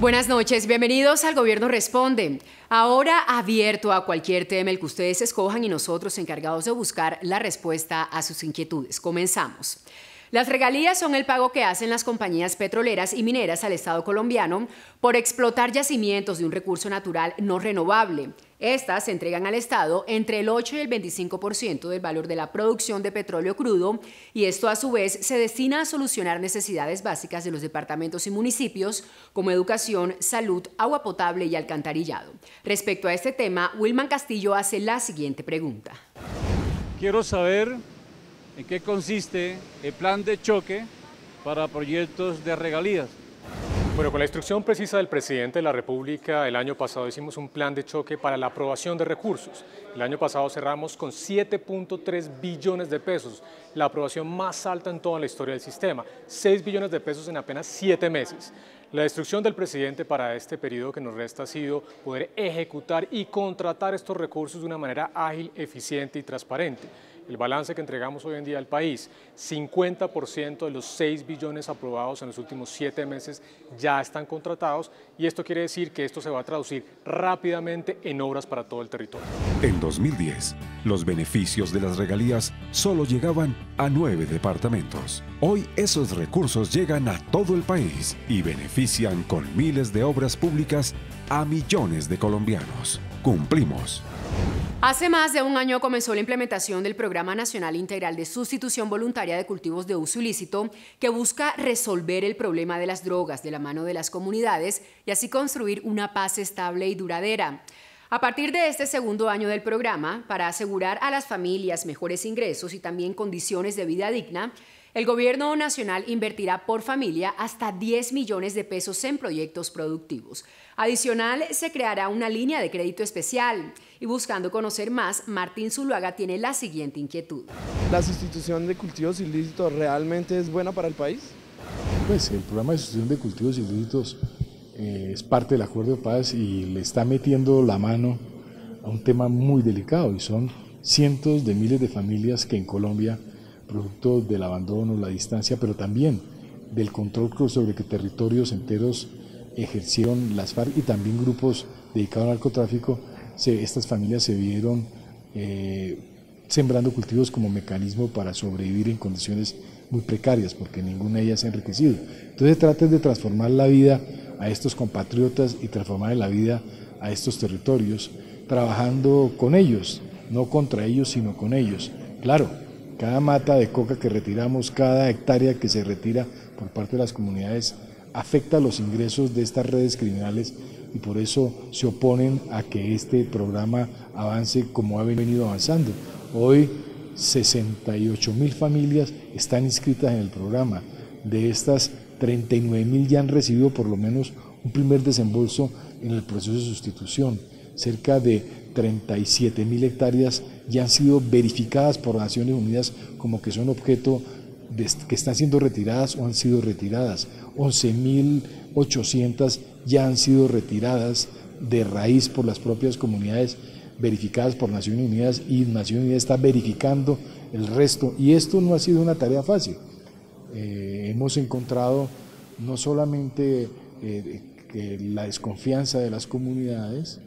Buenas noches, bienvenidos al Gobierno Responde. Ahora abierto a cualquier tema el que ustedes escojan y nosotros encargados de buscar la respuesta a sus inquietudes. Comenzamos. Las regalías son el pago que hacen las compañías petroleras y mineras al Estado colombiano por explotar yacimientos de un recurso natural no renovable. Estas se entregan al Estado entre el 8 y el 25% del valor de la producción de petróleo crudo y esto a su vez se destina a solucionar necesidades básicas de los departamentos y municipios como educación, salud, agua potable y alcantarillado. Respecto a este tema, Wilman Castillo hace la siguiente pregunta. Quiero saber en qué consiste el plan de choque para proyectos de regalías. Bueno, con la instrucción precisa del presidente de la República, el año pasado hicimos un plan de choque para la aprobación de recursos. El año pasado cerramos con 7.3 billones de pesos, la aprobación más alta en toda la historia del sistema, 6 billones de pesos en apenas 7 meses. La instrucción del presidente para este periodo que nos resta ha sido poder ejecutar y contratar estos recursos de una manera ágil, eficiente y transparente el balance que entregamos hoy en día al país, 50% de los 6 billones aprobados en los últimos 7 meses ya están contratados y esto quiere decir que esto se va a traducir rápidamente en obras para todo el territorio. En 2010, los beneficios de las regalías solo llegaban a 9 departamentos. Hoy esos recursos llegan a todo el país y benefician con miles de obras públicas a millones de colombianos. Cumplimos. Hace más de un año comenzó la implementación del Programa Nacional Integral de Sustitución Voluntaria de Cultivos de Uso Ilícito, que busca resolver el problema de las drogas de la mano de las comunidades y así construir una paz estable y duradera. A partir de este segundo año del programa, para asegurar a las familias mejores ingresos y también condiciones de vida digna, el gobierno nacional invertirá por familia hasta 10 millones de pesos en proyectos productivos. Adicional, se creará una línea de crédito especial. Y buscando conocer más, Martín Zuluaga tiene la siguiente inquietud. ¿La sustitución de cultivos ilícitos realmente es buena para el país? Pues el programa de sustitución de cultivos ilícitos eh, es parte del acuerdo de paz y le está metiendo la mano a un tema muy delicado y son cientos de miles de familias que en Colombia producto del abandono, la distancia, pero también del control sobre que territorios enteros ejercieron las FARC y también grupos dedicados al narcotráfico, estas familias se vieron eh, sembrando cultivos como mecanismo para sobrevivir en condiciones muy precarias, porque ninguna de ellas se ha enriquecido. Entonces traten de transformar la vida a estos compatriotas y transformar la vida a estos territorios, trabajando con ellos, no contra ellos, sino con ellos. Claro, cada mata de coca que retiramos, cada hectárea que se retira por parte de las comunidades, afecta los ingresos de estas redes criminales y por eso se oponen a que este programa avance como ha venido avanzando. Hoy 68 mil familias están inscritas en el programa. De estas 39 mil ya han recibido por lo menos un primer desembolso en el proceso de sustitución. Cerca de 37 mil hectáreas ya han sido verificadas por Naciones Unidas como que son objeto que están siendo retiradas o han sido retiradas. 11.800 ya han sido retiradas de raíz por las propias comunidades verificadas por Naciones Unidas y Naciones Unidas está verificando el resto. Y esto no ha sido una tarea fácil. Eh, hemos encontrado no solamente eh, la desconfianza de las comunidades,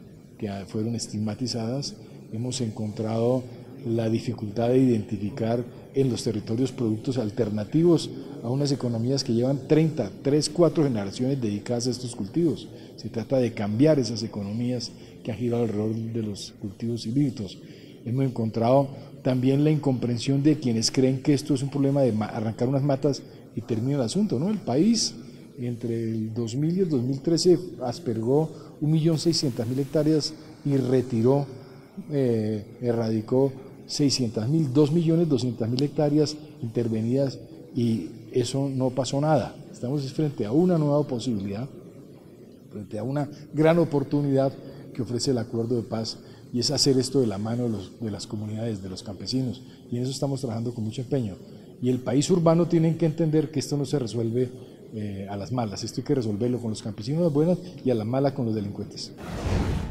que fueron estigmatizadas, hemos encontrado la dificultad de identificar en los territorios productos alternativos a unas economías que llevan 30, 3, 4 generaciones dedicadas a estos cultivos. Se trata de cambiar esas economías que han girado alrededor de los cultivos híbridos. Hemos encontrado también la incomprensión de quienes creen que esto es un problema de arrancar unas matas y termina el asunto. ¿no? El país entre el 2000 y el 2013 aspergó 1.600.000 hectáreas y retiró, eh, erradicó 600.000, 2.200.000 hectáreas intervenidas y eso no pasó nada. Estamos frente a una nueva posibilidad, frente a una gran oportunidad que ofrece el acuerdo de paz y es hacer esto de la mano de, de las comunidades, de los campesinos. Y en eso estamos trabajando con mucho empeño. Y el país urbano tiene que entender que esto no se resuelve eh, a las malas. Esto hay que resolverlo con los campesinos de buenas y a la mala con los delincuentes.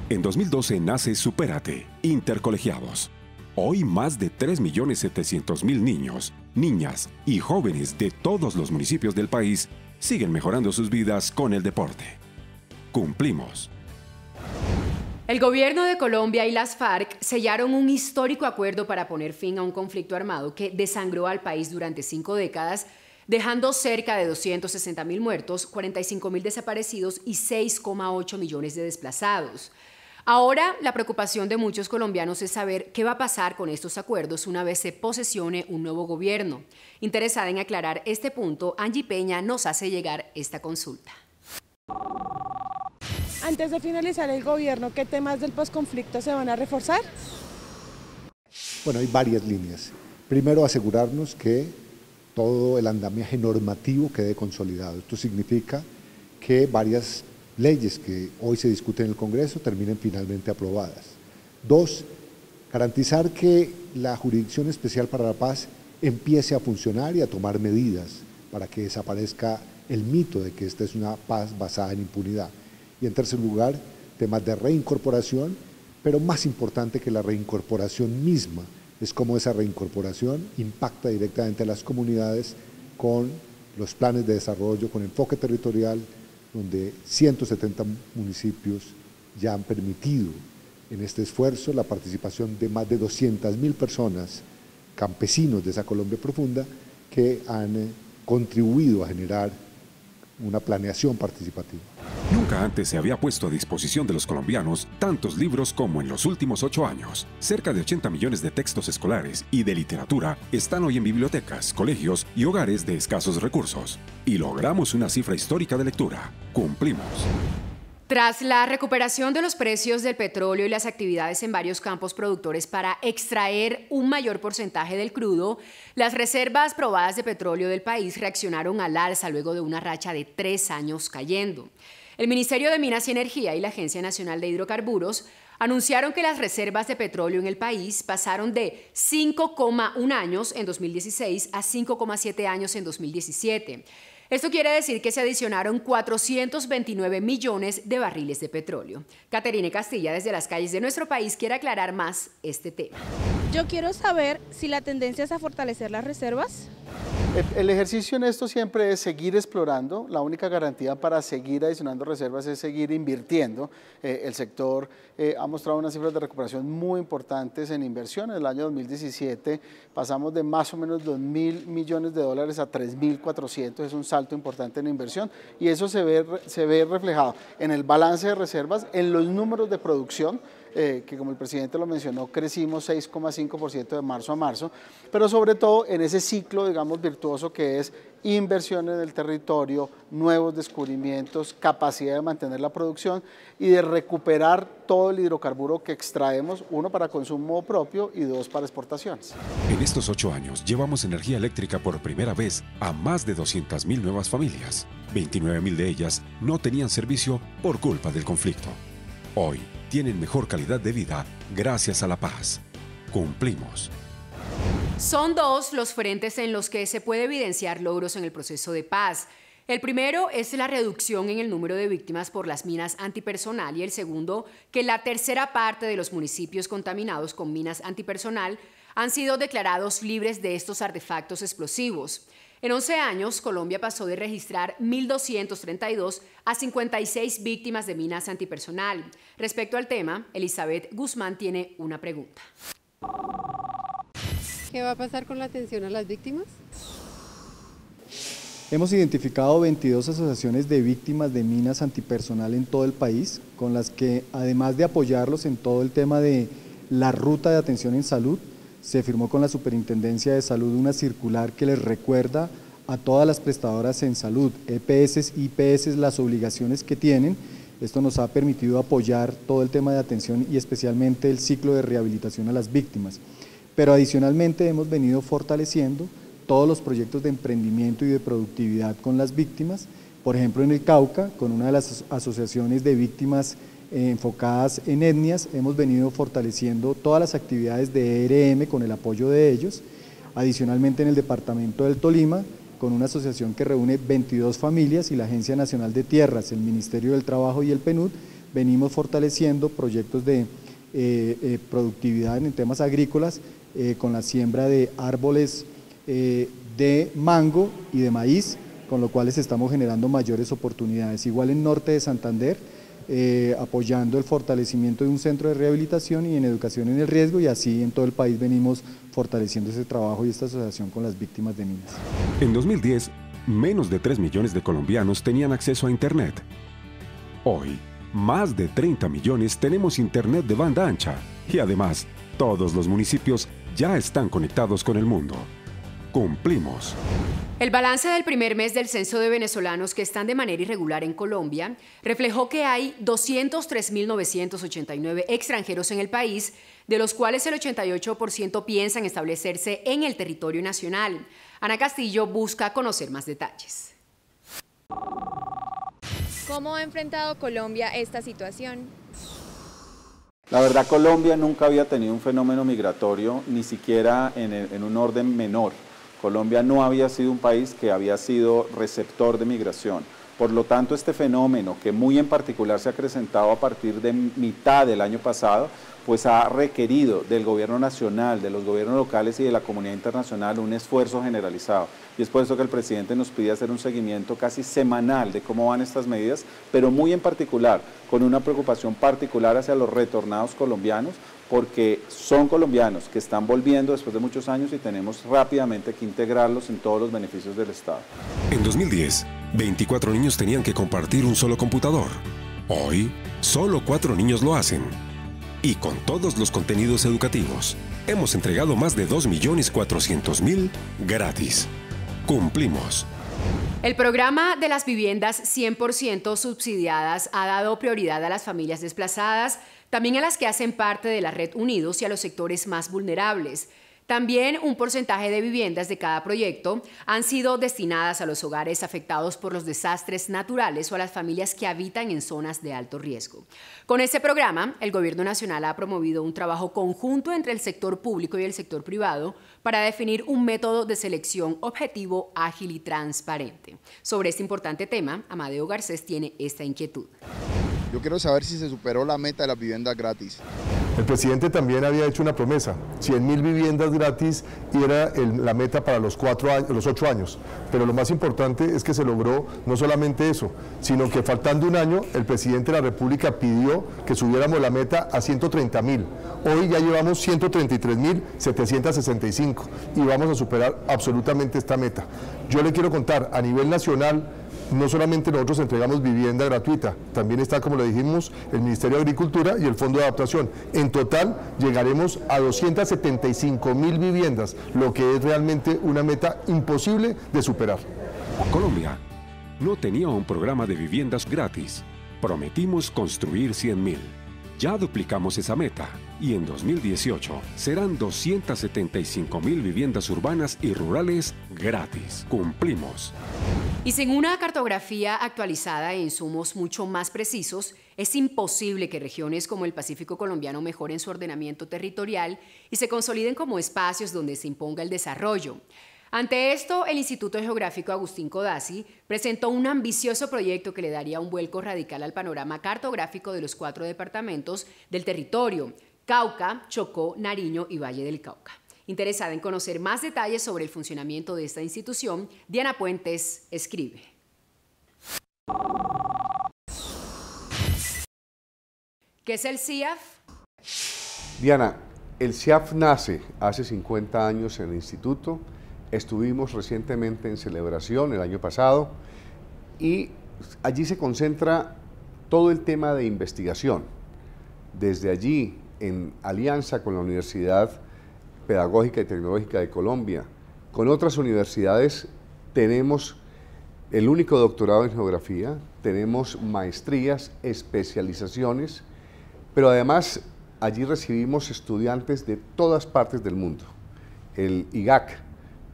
En 2012 nace Superate, Intercolegiados. Hoy más de 3.700.000 niños, niñas y jóvenes de todos los municipios del país siguen mejorando sus vidas con el deporte. Cumplimos. El gobierno de Colombia y las FARC sellaron un histórico acuerdo para poner fin a un conflicto armado que desangró al país durante cinco décadas dejando cerca de 260 mil muertos, 45 mil desaparecidos y 6,8 millones de desplazados. Ahora, la preocupación de muchos colombianos es saber qué va a pasar con estos acuerdos una vez se posesione un nuevo gobierno. Interesada en aclarar este punto, Angie Peña nos hace llegar esta consulta. Antes de finalizar el gobierno, ¿qué temas del posconflicto se van a reforzar? Bueno, hay varias líneas. Primero, asegurarnos que todo el andamiaje normativo quede consolidado. Esto significa que varias leyes que hoy se discuten en el Congreso terminen finalmente aprobadas. Dos, garantizar que la Jurisdicción Especial para la Paz empiece a funcionar y a tomar medidas para que desaparezca el mito de que esta es una paz basada en impunidad. Y en tercer lugar, temas de reincorporación, pero más importante que la reincorporación misma es como esa reincorporación impacta directamente a las comunidades con los planes de desarrollo, con enfoque territorial, donde 170 municipios ya han permitido en este esfuerzo la participación de más de 200.000 personas, campesinos de esa Colombia profunda, que han eh, contribuido a generar una planeación participativa. Nunca antes se había puesto a disposición de los colombianos tantos libros como en los últimos ocho años. Cerca de 80 millones de textos escolares y de literatura están hoy en bibliotecas, colegios y hogares de escasos recursos. Y logramos una cifra histórica de lectura. Cumplimos. Tras la recuperación de los precios del petróleo y las actividades en varios campos productores para extraer un mayor porcentaje del crudo, las reservas probadas de petróleo del país reaccionaron al alza luego de una racha de tres años cayendo. El Ministerio de Minas y Energía y la Agencia Nacional de Hidrocarburos anunciaron que las reservas de petróleo en el país pasaron de 5,1 años en 2016 a 5,7 años en 2017. Esto quiere decir que se adicionaron 429 millones de barriles de petróleo. Caterine Castilla, desde las calles de nuestro país, quiere aclarar más este tema. Yo quiero saber si la tendencia es a fortalecer las reservas el ejercicio en esto siempre es seguir explorando. La única garantía para seguir adicionando reservas es seguir invirtiendo. Eh, el sector eh, ha mostrado unas cifras de recuperación muy importantes en inversión. En el año 2017 pasamos de más o menos 2 mil millones de dólares a 3.400. Es un salto importante en inversión y eso ve, se ve reflejado en el balance de reservas, en los números de producción eh, que como el presidente lo mencionó, crecimos 6,5% de marzo a marzo, pero sobre todo en ese ciclo, digamos, virtuoso que es inversiones el territorio, nuevos descubrimientos, capacidad de mantener la producción y de recuperar todo el hidrocarburo que extraemos, uno para consumo propio y dos para exportaciones. En estos ocho años llevamos energía eléctrica por primera vez a más de 200.000 nuevas familias. 29 mil de ellas no tenían servicio por culpa del conflicto. Hoy tienen mejor calidad de vida gracias a la paz. Cumplimos. Son dos los frentes en los que se puede evidenciar logros en el proceso de paz. El primero es la reducción en el número de víctimas por las minas antipersonal y el segundo, que la tercera parte de los municipios contaminados con minas antipersonal han sido declarados libres de estos artefactos explosivos. En 11 años, Colombia pasó de registrar 1.232 a 56 víctimas de minas antipersonal. Respecto al tema, Elizabeth Guzmán tiene una pregunta. ¿Qué va a pasar con la atención a las víctimas? Hemos identificado 22 asociaciones de víctimas de minas antipersonal en todo el país, con las que además de apoyarlos en todo el tema de la ruta de atención en salud, se firmó con la Superintendencia de Salud una circular que les recuerda a todas las prestadoras en salud, EPS, IPS, las obligaciones que tienen. Esto nos ha permitido apoyar todo el tema de atención y especialmente el ciclo de rehabilitación a las víctimas. Pero adicionalmente hemos venido fortaleciendo todos los proyectos de emprendimiento y de productividad con las víctimas. Por ejemplo, en el Cauca, con una de las asociaciones de víctimas enfocadas en etnias. Hemos venido fortaleciendo todas las actividades de ERM con el apoyo de ellos. Adicionalmente en el departamento del Tolima, con una asociación que reúne 22 familias y la Agencia Nacional de Tierras, el Ministerio del Trabajo y el PNUD, venimos fortaleciendo proyectos de eh, eh, productividad en temas agrícolas eh, con la siembra de árboles de mango y de maíz, con lo cual estamos generando mayores oportunidades. Igual en Norte de Santander, eh, apoyando el fortalecimiento de un centro de rehabilitación y en educación en el riesgo y así en todo el país venimos fortaleciendo ese trabajo y esta asociación con las víctimas de minas. En 2010, menos de 3 millones de colombianos tenían acceso a Internet. Hoy, más de 30 millones tenemos Internet de banda ancha y además, todos los municipios ya están conectados con el mundo. Cumplimos. El balance del primer mes del censo de venezolanos que están de manera irregular en Colombia reflejó que hay 203.989 extranjeros en el país, de los cuales el 88% piensan establecerse en el territorio nacional. Ana Castillo busca conocer más detalles. ¿Cómo ha enfrentado Colombia esta situación? La verdad, Colombia nunca había tenido un fenómeno migratorio, ni siquiera en, en un orden menor. Colombia no había sido un país que había sido receptor de migración. Por lo tanto, este fenómeno, que muy en particular se ha acrecentado a partir de mitad del año pasado, pues ha requerido del gobierno nacional, de los gobiernos locales y de la comunidad internacional un esfuerzo generalizado. Y es por eso que el presidente nos pide hacer un seguimiento casi semanal de cómo van estas medidas, pero muy en particular, con una preocupación particular hacia los retornados colombianos, porque son colombianos que están volviendo después de muchos años y tenemos rápidamente que integrarlos en todos los beneficios del Estado. En 2010, 24 niños tenían que compartir un solo computador. Hoy, solo 4 niños lo hacen y con todos los contenidos educativos. Hemos entregado más de 2.400.000 gratis. Cumplimos. El programa de las viviendas 100% subsidiadas ha dado prioridad a las familias desplazadas, también a las que hacen parte de la red Unidos y a los sectores más vulnerables. También un porcentaje de viviendas de cada proyecto han sido destinadas a los hogares afectados por los desastres naturales o a las familias que habitan en zonas de alto riesgo. Con este programa, el Gobierno Nacional ha promovido un trabajo conjunto entre el sector público y el sector privado para definir un método de selección objetivo, ágil y transparente. Sobre este importante tema, Amadeo Garcés tiene esta inquietud. Yo quiero saber si se superó la meta de las viviendas gratis. El presidente también había hecho una promesa, 100 mil viviendas gratis y era la meta para los, cuatro años, los ocho años. Pero lo más importante es que se logró no solamente eso, sino que faltando un año el presidente de la República pidió que subiéramos la meta a 130 mil. Hoy ya llevamos 133 mil 765 y vamos a superar absolutamente esta meta. Yo le quiero contar, a nivel nacional, no solamente nosotros entregamos vivienda gratuita, también está, como lo dijimos, el Ministerio de Agricultura y el Fondo de Adaptación. En total llegaremos a 275 mil viviendas, lo que es realmente una meta imposible de superar. Colombia no tenía un programa de viviendas gratis. Prometimos construir 100 mil. Ya duplicamos esa meta y en 2018 serán 275 mil viviendas urbanas y rurales gratis. Cumplimos. Y sin una cartografía actualizada e insumos mucho más precisos, es imposible que regiones como el Pacífico colombiano mejoren su ordenamiento territorial y se consoliden como espacios donde se imponga el desarrollo. Ante esto, el Instituto Geográfico Agustín Codazzi presentó un ambicioso proyecto que le daría un vuelco radical al panorama cartográfico de los cuatro departamentos del territorio, Cauca, Chocó, Nariño y Valle del Cauca. Interesada en conocer más detalles sobre el funcionamiento de esta institución, Diana Puentes escribe. ¿Qué es el CIAF? Diana, el CIAF nace hace 50 años en el instituto, estuvimos recientemente en celebración el año pasado y allí se concentra todo el tema de investigación. Desde allí, en alianza con la universidad, Pedagógica y Tecnológica de Colombia. Con otras universidades tenemos el único doctorado en geografía, tenemos maestrías, especializaciones, pero además allí recibimos estudiantes de todas partes del mundo. El IGAC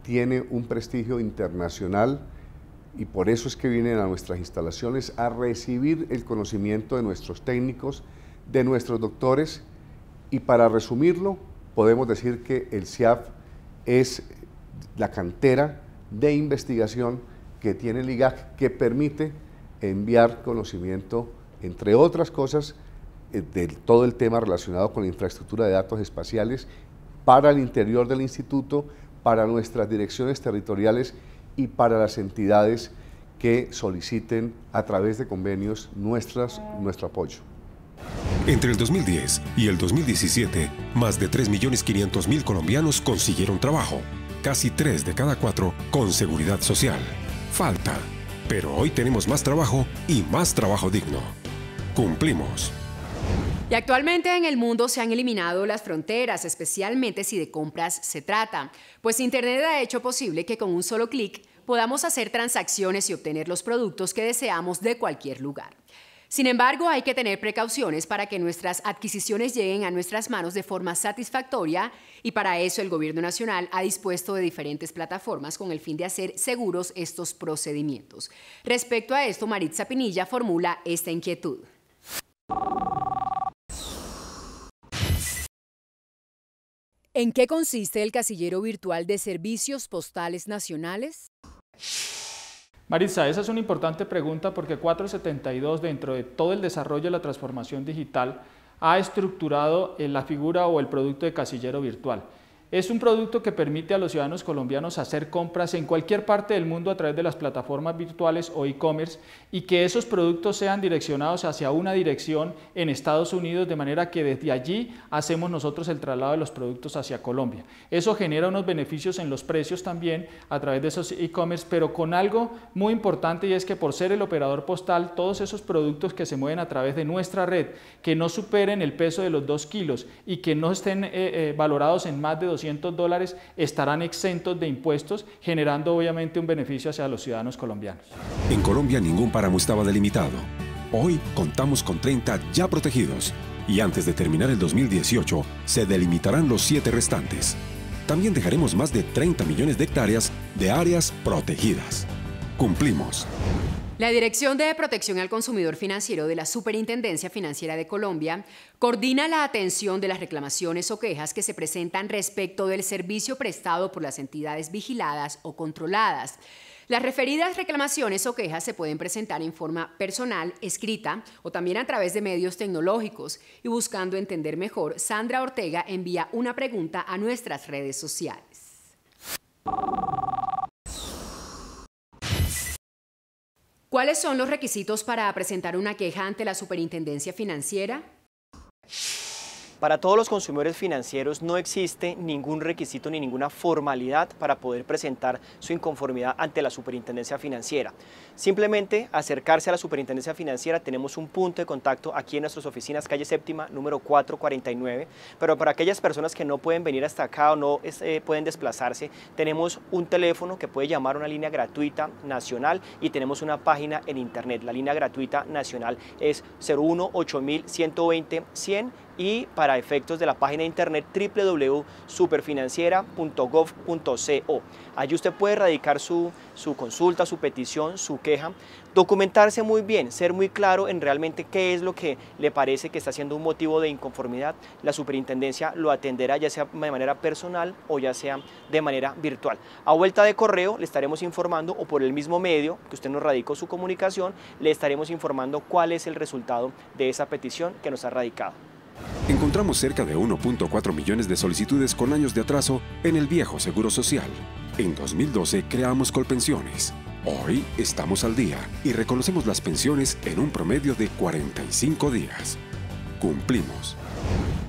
tiene un prestigio internacional y por eso es que vienen a nuestras instalaciones a recibir el conocimiento de nuestros técnicos, de nuestros doctores y para resumirlo, podemos decir que el CIAF es la cantera de investigación que tiene el IGAC que permite enviar conocimiento, entre otras cosas, eh, de todo el tema relacionado con la infraestructura de datos espaciales para el interior del instituto, para nuestras direcciones territoriales y para las entidades que soliciten a través de convenios nuestras, nuestro apoyo. Entre el 2010 y el 2017, más de 3.500.000 colombianos consiguieron trabajo, casi 3 de cada 4 con seguridad social. Falta, pero hoy tenemos más trabajo y más trabajo digno. Cumplimos. Y actualmente en el mundo se han eliminado las fronteras, especialmente si de compras se trata, pues Internet ha hecho posible que con un solo clic podamos hacer transacciones y obtener los productos que deseamos de cualquier lugar. Sin embargo, hay que tener precauciones para que nuestras adquisiciones lleguen a nuestras manos de forma satisfactoria y para eso el Gobierno Nacional ha dispuesto de diferentes plataformas con el fin de hacer seguros estos procedimientos. Respecto a esto, Maritza Pinilla formula esta inquietud. ¿En qué consiste el casillero virtual de servicios postales nacionales? Marisa, esa es una importante pregunta porque 472 dentro de todo el desarrollo de la transformación digital ha estructurado eh, la figura o el producto de casillero virtual. Es un producto que permite a los ciudadanos colombianos hacer compras en cualquier parte del mundo a través de las plataformas virtuales o e-commerce y que esos productos sean direccionados hacia una dirección en Estados Unidos de manera que desde allí hacemos nosotros el traslado de los productos hacia Colombia. Eso genera unos beneficios en los precios también a través de esos e-commerce, pero con algo muy importante y es que por ser el operador postal, todos esos productos que se mueven a través de nuestra red, que no superen el peso de los 2 kilos y que no estén eh, eh, valorados en más de 200 dólares estarán exentos de impuestos, generando obviamente un beneficio hacia los ciudadanos colombianos. En Colombia ningún páramo estaba delimitado. Hoy contamos con 30 ya protegidos y antes de terminar el 2018 se delimitarán los 7 restantes. También dejaremos más de 30 millones de hectáreas de áreas protegidas. Cumplimos. La Dirección de Protección al Consumidor Financiero de la Superintendencia Financiera de Colombia coordina la atención de las reclamaciones o quejas que se presentan respecto del servicio prestado por las entidades vigiladas o controladas. Las referidas reclamaciones o quejas se pueden presentar en forma personal, escrita o también a través de medios tecnológicos. Y buscando entender mejor, Sandra Ortega envía una pregunta a nuestras redes sociales. ¿Cuáles son los requisitos para presentar una queja ante la Superintendencia Financiera? Para todos los consumidores financieros no existe ningún requisito ni ninguna formalidad para poder presentar su inconformidad ante la superintendencia financiera. Simplemente acercarse a la superintendencia financiera, tenemos un punto de contacto aquí en nuestras oficinas, calle séptima, número 449, pero para aquellas personas que no pueden venir hasta acá o no eh, pueden desplazarse, tenemos un teléfono que puede llamar a una línea gratuita nacional y tenemos una página en internet. La línea gratuita nacional es 01 8120 100 y para efectos de la página de internet www.superfinanciera.gov.co. Allí usted puede radicar su, su consulta, su petición, su queja, documentarse muy bien, ser muy claro en realmente qué es lo que le parece que está siendo un motivo de inconformidad. La superintendencia lo atenderá ya sea de manera personal o ya sea de manera virtual. A vuelta de correo le estaremos informando o por el mismo medio que usted nos radicó su comunicación, le estaremos informando cuál es el resultado de esa petición que nos ha radicado. Encontramos cerca de 1.4 millones de solicitudes con años de atraso en el viejo Seguro Social. En 2012 creamos Colpensiones. Hoy estamos al día y reconocemos las pensiones en un promedio de 45 días. Cumplimos.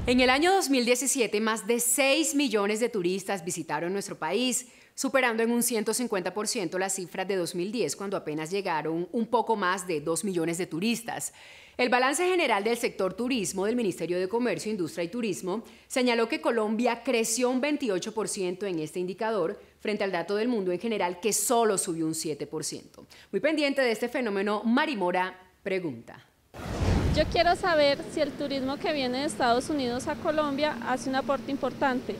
En el año 2017, más de 6 millones de turistas visitaron nuestro país superando en un 150% las cifras de 2010 cuando apenas llegaron un poco más de 2 millones de turistas. El balance general del sector turismo del Ministerio de Comercio, Industria y Turismo señaló que Colombia creció un 28% en este indicador frente al dato del mundo en general que solo subió un 7%. Muy pendiente de este fenómeno, Marimora pregunta. Yo quiero saber si el turismo que viene de Estados Unidos a Colombia hace un aporte importante.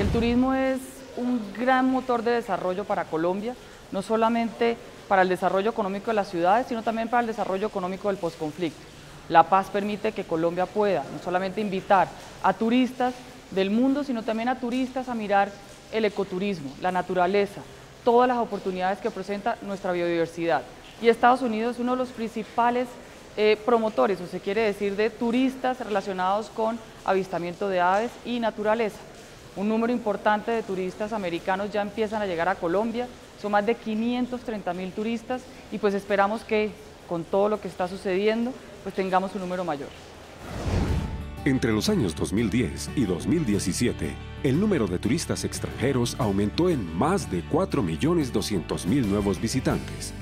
El turismo es un gran motor de desarrollo para Colombia, no solamente para el desarrollo económico de las ciudades, sino también para el desarrollo económico del posconflicto. La paz permite que Colombia pueda no solamente invitar a turistas del mundo, sino también a turistas a mirar el ecoturismo, la naturaleza, todas las oportunidades que presenta nuestra biodiversidad. Y Estados Unidos es uno de los principales eh, promotores, o se quiere decir, de turistas relacionados con avistamiento de aves y naturaleza. Un número importante de turistas americanos ya empiezan a llegar a Colombia, son más de 530 mil turistas y pues esperamos que con todo lo que está sucediendo pues tengamos un número mayor. Entre los años 2010 y 2017, el número de turistas extranjeros aumentó en más de 4.200.000 nuevos visitantes.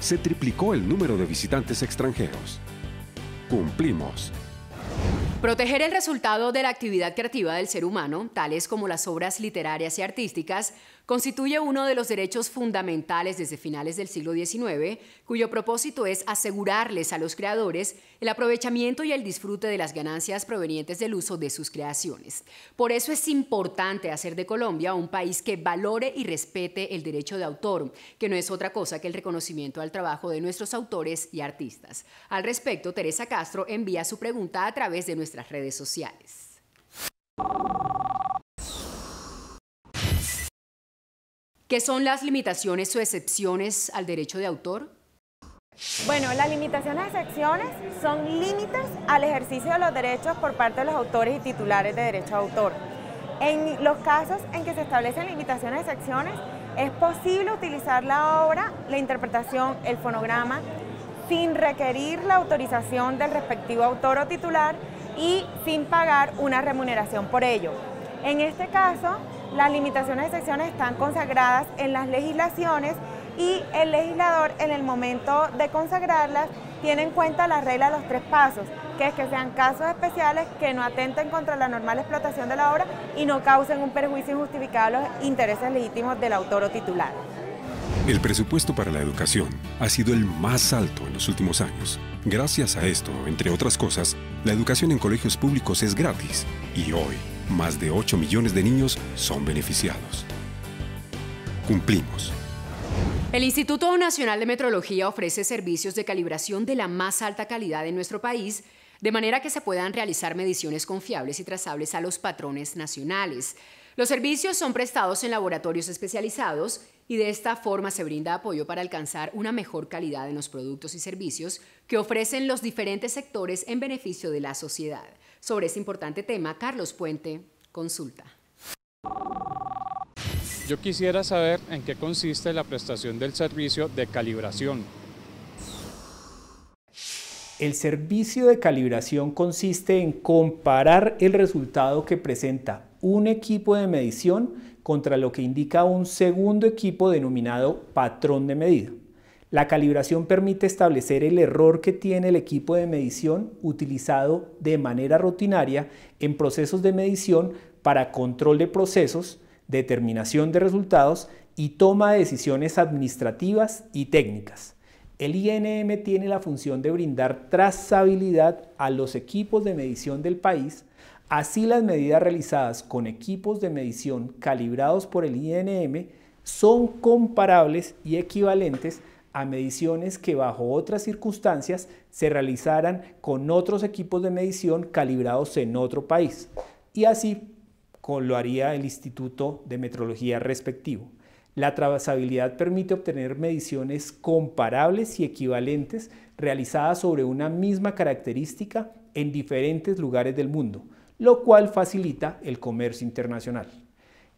Se triplicó el número de visitantes extranjeros. Cumplimos Proteger el resultado de la actividad creativa del ser humano, tales como las obras literarias y artísticas, constituye uno de los derechos fundamentales desde finales del siglo XIX, cuyo propósito es asegurarles a los creadores el aprovechamiento y el disfrute de las ganancias provenientes del uso de sus creaciones. Por eso es importante hacer de Colombia un país que valore y respete el derecho de autor, que no es otra cosa que el reconocimiento al trabajo de nuestros autores y artistas. Al respecto, Teresa Castro envía su pregunta a través de nuestras redes sociales. ¿Qué son las limitaciones o excepciones al derecho de autor? Bueno, las limitaciones o excepciones son límites al ejercicio de los derechos por parte de los autores y titulares de derecho de autor. En los casos en que se establecen limitaciones o excepciones, es posible utilizar la obra, la interpretación, el fonograma, sin requerir la autorización del respectivo autor o titular y sin pagar una remuneración por ello. En este caso, las limitaciones de secciones están consagradas en las legislaciones y el legislador en el momento de consagrarlas tiene en cuenta la regla de los tres pasos, que es que sean casos especiales que no atenten contra la normal explotación de la obra y no causen un perjuicio injustificado a los intereses legítimos del autor o titular. El presupuesto para la educación ha sido el más alto en los últimos años. Gracias a esto, entre otras cosas, la educación en colegios públicos es gratis y hoy más de 8 millones de niños son beneficiados. Cumplimos. El Instituto Nacional de Metrología ofrece servicios de calibración de la más alta calidad en nuestro país, de manera que se puedan realizar mediciones confiables y trazables a los patrones nacionales. Los servicios son prestados en laboratorios especializados y de esta forma se brinda apoyo para alcanzar una mejor calidad en los productos y servicios que ofrecen los diferentes sectores en beneficio de la sociedad. Sobre este importante tema, Carlos Puente consulta. Yo quisiera saber en qué consiste la prestación del servicio de calibración. El servicio de calibración consiste en comparar el resultado que presenta un equipo de medición contra lo que indica un segundo equipo denominado patrón de medida. La calibración permite establecer el error que tiene el equipo de medición utilizado de manera rutinaria en procesos de medición para control de procesos, determinación de resultados y toma de decisiones administrativas y técnicas. El INM tiene la función de brindar trazabilidad a los equipos de medición del país, así las medidas realizadas con equipos de medición calibrados por el INM son comparables y equivalentes a mediciones que bajo otras circunstancias se realizaran con otros equipos de medición calibrados en otro país. Y así lo haría el Instituto de Metrología respectivo. La trazabilidad permite obtener mediciones comparables y equivalentes realizadas sobre una misma característica en diferentes lugares del mundo, lo cual facilita el comercio internacional.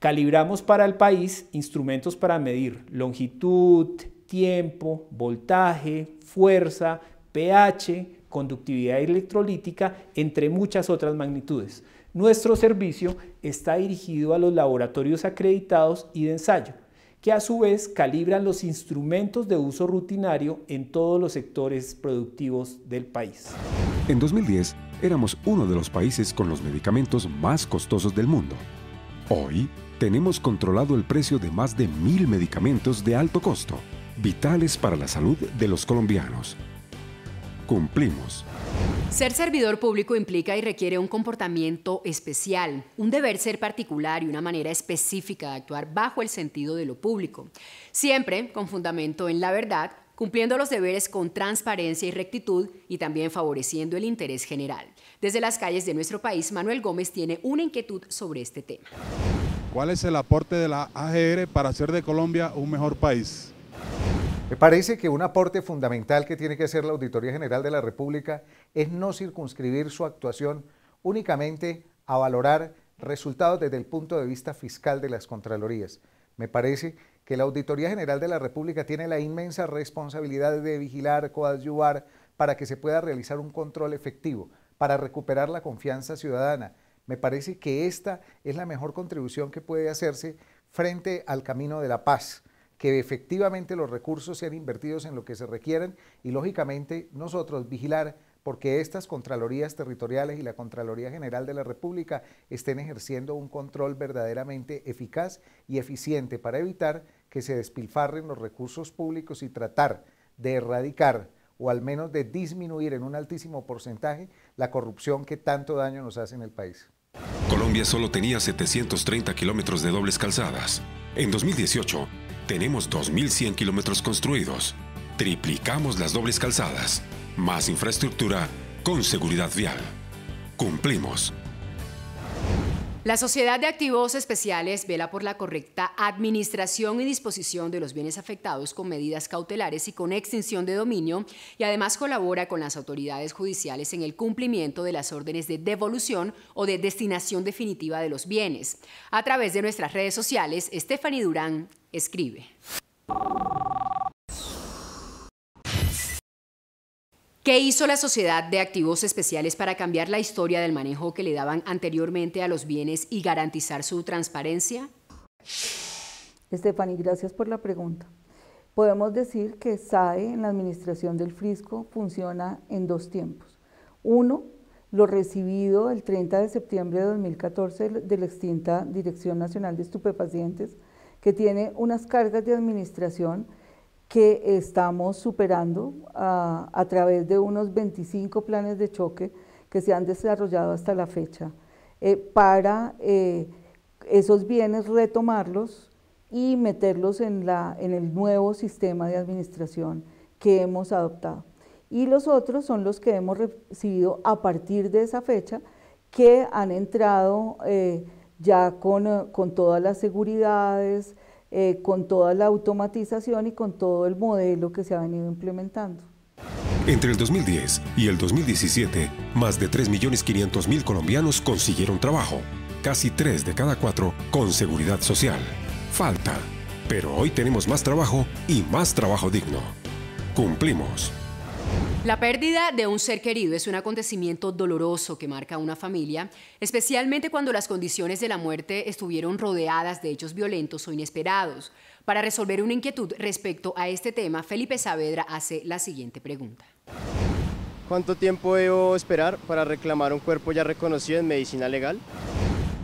Calibramos para el país instrumentos para medir longitud, tiempo, voltaje, fuerza, pH, conductividad electrolítica, entre muchas otras magnitudes. Nuestro servicio está dirigido a los laboratorios acreditados y de ensayo, que a su vez calibran los instrumentos de uso rutinario en todos los sectores productivos del país. En 2010, éramos uno de los países con los medicamentos más costosos del mundo. Hoy, tenemos controlado el precio de más de mil medicamentos de alto costo vitales para la salud de los colombianos. Cumplimos. Ser servidor público implica y requiere un comportamiento especial, un deber ser particular y una manera específica de actuar bajo el sentido de lo público, siempre con fundamento en la verdad, cumpliendo los deberes con transparencia y rectitud y también favoreciendo el interés general. Desde las calles de nuestro país, Manuel Gómez tiene una inquietud sobre este tema. ¿Cuál es el aporte de la AGR para hacer de Colombia un mejor país? Me parece que un aporte fundamental que tiene que hacer la Auditoría General de la República es no circunscribir su actuación únicamente a valorar resultados desde el punto de vista fiscal de las Contralorías. Me parece que la Auditoría General de la República tiene la inmensa responsabilidad de vigilar, coadyuvar, para que se pueda realizar un control efectivo, para recuperar la confianza ciudadana. Me parece que esta es la mejor contribución que puede hacerse frente al camino de la paz que efectivamente los recursos sean invertidos en lo que se requieren y lógicamente nosotros vigilar porque estas Contralorías Territoriales y la Contraloría General de la República estén ejerciendo un control verdaderamente eficaz y eficiente para evitar que se despilfarren los recursos públicos y tratar de erradicar o al menos de disminuir en un altísimo porcentaje la corrupción que tanto daño nos hace en el país. Colombia solo tenía 730 kilómetros de dobles calzadas. En 2018, tenemos 2.100 kilómetros construidos. Triplicamos las dobles calzadas. Más infraestructura con seguridad vial. Cumplimos. La Sociedad de Activos Especiales vela por la correcta administración y disposición de los bienes afectados con medidas cautelares y con extinción de dominio y además colabora con las autoridades judiciales en el cumplimiento de las órdenes de devolución o de destinación definitiva de los bienes. A través de nuestras redes sociales, Stephanie Durán escribe. ¿Qué hizo la Sociedad de Activos Especiales para cambiar la historia del manejo que le daban anteriormente a los bienes y garantizar su transparencia? Estefani, gracias por la pregunta. Podemos decir que SAE en la administración del Frisco funciona en dos tiempos. Uno, lo recibido el 30 de septiembre de 2014 de la extinta Dirección Nacional de Estupefacientes, que tiene unas cargas de administración que estamos superando ah, a través de unos 25 planes de choque que se han desarrollado hasta la fecha eh, para eh, esos bienes retomarlos y meterlos en, la, en el nuevo sistema de administración que hemos adoptado. Y los otros son los que hemos recibido a partir de esa fecha que han entrado eh, ya con, con todas las seguridades, eh, con toda la automatización y con todo el modelo que se ha venido implementando. Entre el 2010 y el 2017, más de 3.500.000 colombianos consiguieron trabajo, casi 3 de cada 4 con seguridad social. Falta, pero hoy tenemos más trabajo y más trabajo digno. Cumplimos. La pérdida de un ser querido es un acontecimiento doloroso que marca a una familia, especialmente cuando las condiciones de la muerte estuvieron rodeadas de hechos violentos o inesperados. Para resolver una inquietud respecto a este tema, Felipe Saavedra hace la siguiente pregunta. ¿Cuánto tiempo debo esperar para reclamar un cuerpo ya reconocido en medicina legal?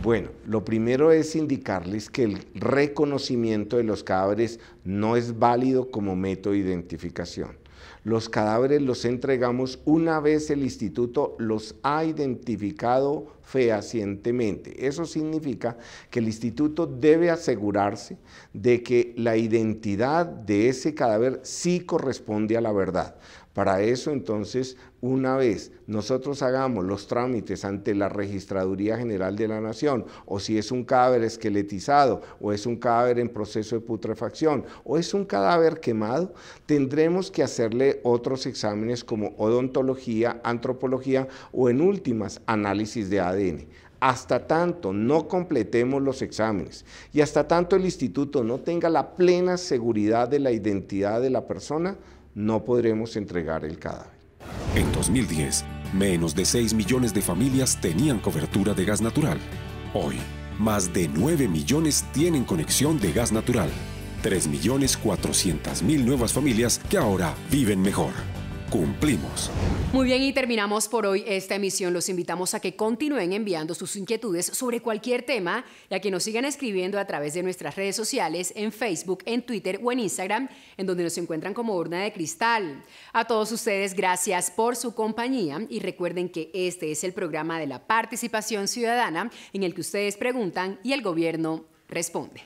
Bueno, lo primero es indicarles que el reconocimiento de los cadáveres no es válido como método de identificación. Los cadáveres los entregamos una vez el instituto los ha identificado fehacientemente. Eso significa que el instituto debe asegurarse de que la identidad de ese cadáver sí corresponde a la verdad. Para eso entonces, una vez nosotros hagamos los trámites ante la Registraduría General de la Nación, o si es un cadáver esqueletizado, o es un cadáver en proceso de putrefacción, o es un cadáver quemado, tendremos que hacerle otros exámenes como odontología, antropología o en últimas análisis de ADN hasta tanto no completemos los exámenes y hasta tanto el instituto no tenga la plena seguridad de la identidad de la persona, no podremos entregar el cadáver. En 2010, menos de 6 millones de familias tenían cobertura de gas natural. Hoy, más de 9 millones tienen conexión de gas natural. 3.400.000 nuevas familias que ahora viven mejor cumplimos. Muy bien, y terminamos por hoy esta emisión. Los invitamos a que continúen enviando sus inquietudes sobre cualquier tema y a que nos sigan escribiendo a través de nuestras redes sociales, en Facebook, en Twitter o en Instagram, en donde nos encuentran como Urna de Cristal. A todos ustedes, gracias por su compañía y recuerden que este es el programa de la participación ciudadana en el que ustedes preguntan y el gobierno responde.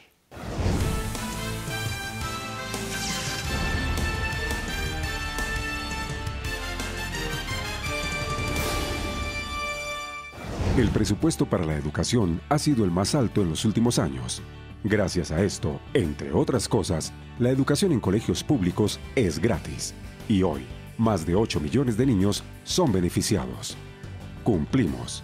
El presupuesto para la educación ha sido el más alto en los últimos años. Gracias a esto, entre otras cosas, la educación en colegios públicos es gratis. Y hoy, más de 8 millones de niños son beneficiados. Cumplimos.